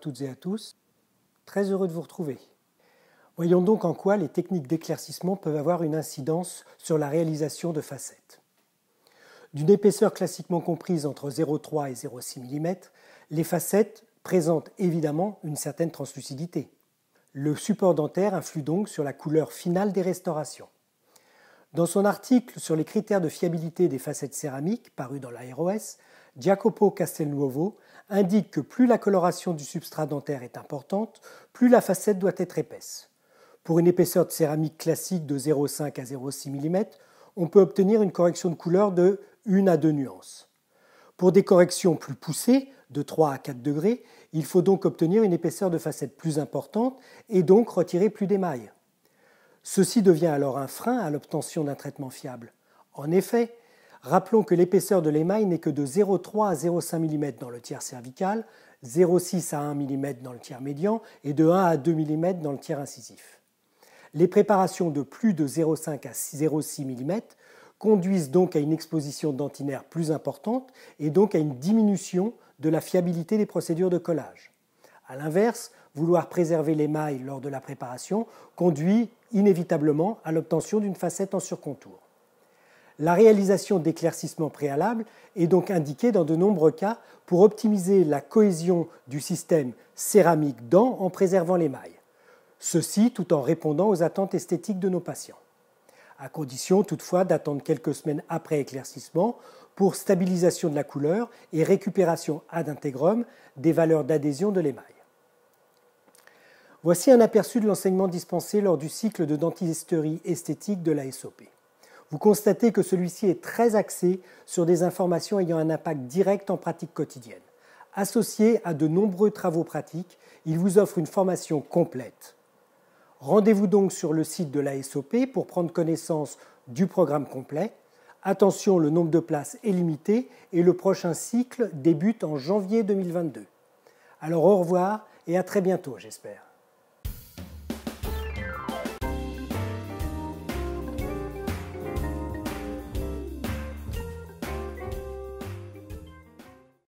toutes et à tous. Très heureux de vous retrouver. Voyons donc en quoi les techniques d'éclaircissement peuvent avoir une incidence sur la réalisation de facettes. D'une épaisseur classiquement comprise entre 0,3 et 0,6 mm, les facettes présentent évidemment une certaine translucidité. Le support dentaire influe donc sur la couleur finale des restaurations. Dans son article sur les critères de fiabilité des facettes céramiques paru dans l'AROS, Jacopo Castelnuovo indique que plus la coloration du substrat dentaire est importante, plus la facette doit être épaisse. Pour une épaisseur de céramique classique de 0,5 à 0,6 mm, on peut obtenir une correction de couleur de 1 à 2 nuances. Pour des corrections plus poussées, de 3 à 4 degrés, il faut donc obtenir une épaisseur de facette plus importante et donc retirer plus d'émail. Ceci devient alors un frein à l'obtention d'un traitement fiable. En effet, rappelons que l'épaisseur de l'émail n'est que de 0,3 à 0,5 mm dans le tiers cervical, 0,6 à 1 mm dans le tiers médian et de 1 à 2 mm dans le tiers incisif. Les préparations de plus de 0,5 à 0,6 mm conduisent donc à une exposition dentinaire plus importante et donc à une diminution de la fiabilité des procédures de collage. A l'inverse, vouloir préserver les mailles lors de la préparation conduit inévitablement à l'obtention d'une facette en surcontour. La réalisation d'éclaircissements préalables est donc indiquée dans de nombreux cas pour optimiser la cohésion du système céramique dent en préservant les mailles. Ceci tout en répondant aux attentes esthétiques de nos patients. À condition toutefois d'attendre quelques semaines après éclaircissement pour stabilisation de la couleur et récupération ad intégrum des valeurs d'adhésion de l'émail. Voici un aperçu de l'enseignement dispensé lors du cycle de dentisterie esthétique de la SOP. Vous constatez que celui-ci est très axé sur des informations ayant un impact direct en pratique quotidienne. Associé à de nombreux travaux pratiques, il vous offre une formation complète. Rendez-vous donc sur le site de la SOP pour prendre connaissance du programme complet. Attention, le nombre de places est limité et le prochain cycle débute en janvier 2022. Alors au revoir et à très bientôt, j'espère.